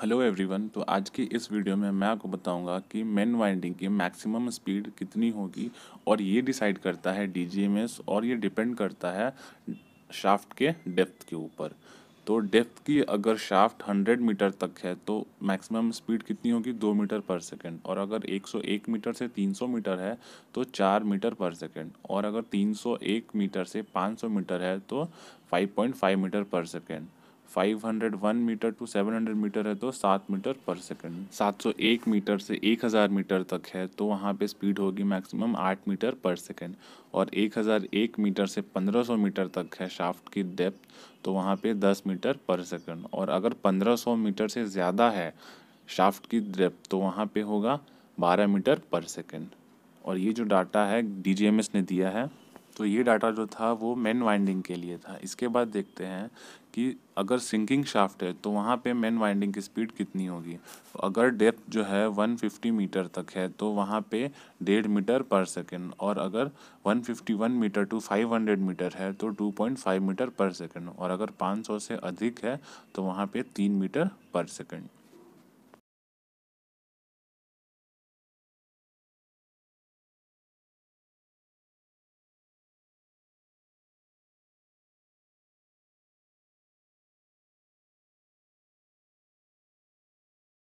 hello everyone तो आज की इस वीडियो में मैं आपको बताऊंगा कि मेन वाइंडिंग की मैक्सिमम स्पीड कितनी होगी और ये डिसाइड करता है डीजीएमएस और ये डिपेंड करता है शाफ्ट के डेप्थ के ऊपर तो डेप्थ की अगर शाफ्ट 100 मीटर तक है तो मैक्सिमम स्पीड कितनी होगी दो मीटर पर सेकंड और अगर 101 मीटर से 300 मीटर है तो चार मीटर पर सेकंड और अगर 301 मीटर से 500 मीटर है तो 5.5 मीटर पर सेकंड 501 मीटर टू 700 मीटर है तो 7 मीटर पर सेकंड 701 मीटर से 1000 मीटर तक है तो वहाँ पे स्पीड होगी मैक्सिमम 8 मीटर पर सेकंड और 1001 मीटर से 1500 मीटर तक है शाफ्ट की डेप्थ तो वहाँ पे 10 मीटर पर सेकंड और अगर 1500 मीटर से ज़्यादा है शाफ्ट की डेप्थ तो वहाँ पे होगा 12 मीटर पर सेकेंड और ये जो डाटा है डी ने दिया है तो ये डाटा जो था वो मेन वाइंडिंग के लिए था इसके बाद देखते हैं कि अगर सिंकिंग शाफ्ट है तो वहाँ पे मेन वाइंडिंग की स्पीड कितनी होगी अगर डेप्थ जो है 150 मीटर तक है तो वहाँ पे डेढ़ मीटर पर सेकेंड और अगर 151 मीटर टू 500 मीटर है तो 2.5 मीटर पर सेकेंड और अगर 500 से अधिक है तो वहाँ पे तीन मीटर पर सेकेंड